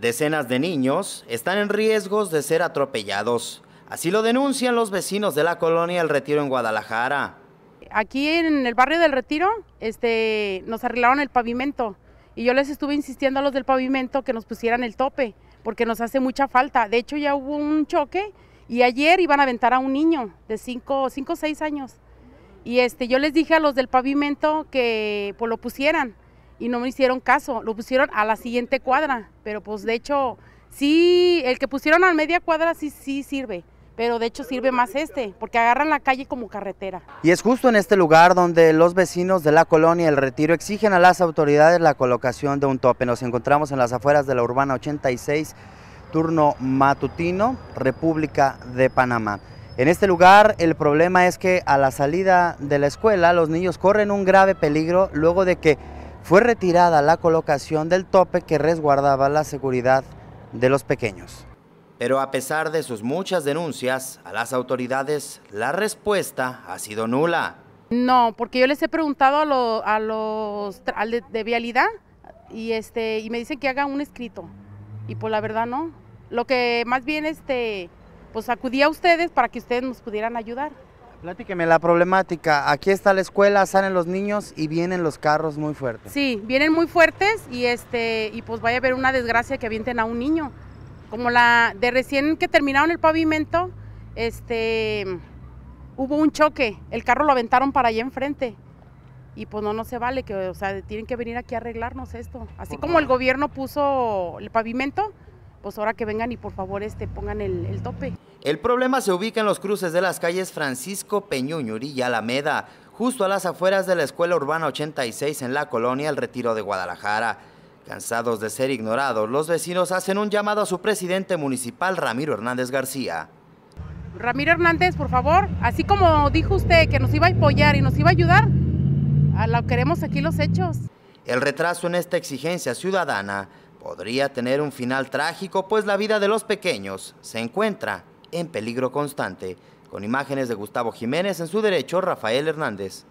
Decenas de niños están en riesgos de ser atropellados. Así lo denuncian los vecinos de la colonia El Retiro en Guadalajara. Aquí en el barrio del Retiro este, nos arreglaron el pavimento y yo les estuve insistiendo a los del pavimento que nos pusieran el tope porque nos hace mucha falta. De hecho ya hubo un choque y ayer iban a aventar a un niño de 5 o 6 años. Y este, yo les dije a los del pavimento que pues, lo pusieran y no me hicieron caso, lo pusieron a la siguiente cuadra, pero pues de hecho sí, el que pusieron a media cuadra sí, sí sirve. Pero de hecho sirve más este, porque agarran la calle como carretera. Y es justo en este lugar donde los vecinos de la colonia El Retiro exigen a las autoridades la colocación de un tope. Nos encontramos en las afueras de la Urbana 86, turno matutino, República de Panamá. En este lugar el problema es que a la salida de la escuela los niños corren un grave peligro luego de que fue retirada la colocación del tope que resguardaba la seguridad de los pequeños. Pero a pesar de sus muchas denuncias a las autoridades, la respuesta ha sido nula. No, porque yo les he preguntado a, los de, vialidad y este y me dicen que haga un escrito y pues la verdad no. Lo que más bien este pues acudí a ustedes para que ustedes nos pudieran ayudar. Platíqueme la problemática. Aquí está la escuela, salen los niños y vienen los carros muy fuertes. Sí, vienen muy fuertes y este y pues vaya a haber una desgracia que avienten a un niño. Como la de recién que terminaron el pavimento, este hubo un choque, el carro lo aventaron para allá enfrente. Y pues no, no se vale, que, o sea, tienen que venir aquí a arreglarnos esto. Así como el gobierno puso el pavimento, pues ahora que vengan y por favor este, pongan el, tope. El problema se ubica en los cruces de las calles Francisco Peñuñuri y Alameda, justo a las afueras de la Escuela Urbana 86 en la colonia El Retiro de Guadalajara. Cansados de ser ignorados, los vecinos hacen un llamado a su presidente municipal, Ramiro Hernández García. Ramiro Hernández, por favor, así como dijo usted que nos iba a apoyar y nos iba a ayudar, a lo queremos aquí los hechos. El retraso en esta exigencia ciudadana podría tener un final trágico, pues la vida de los pequeños se encuentra en peligro constante. Con imágenes de Gustavo Jiménez en su derecho, Rafael Hernández.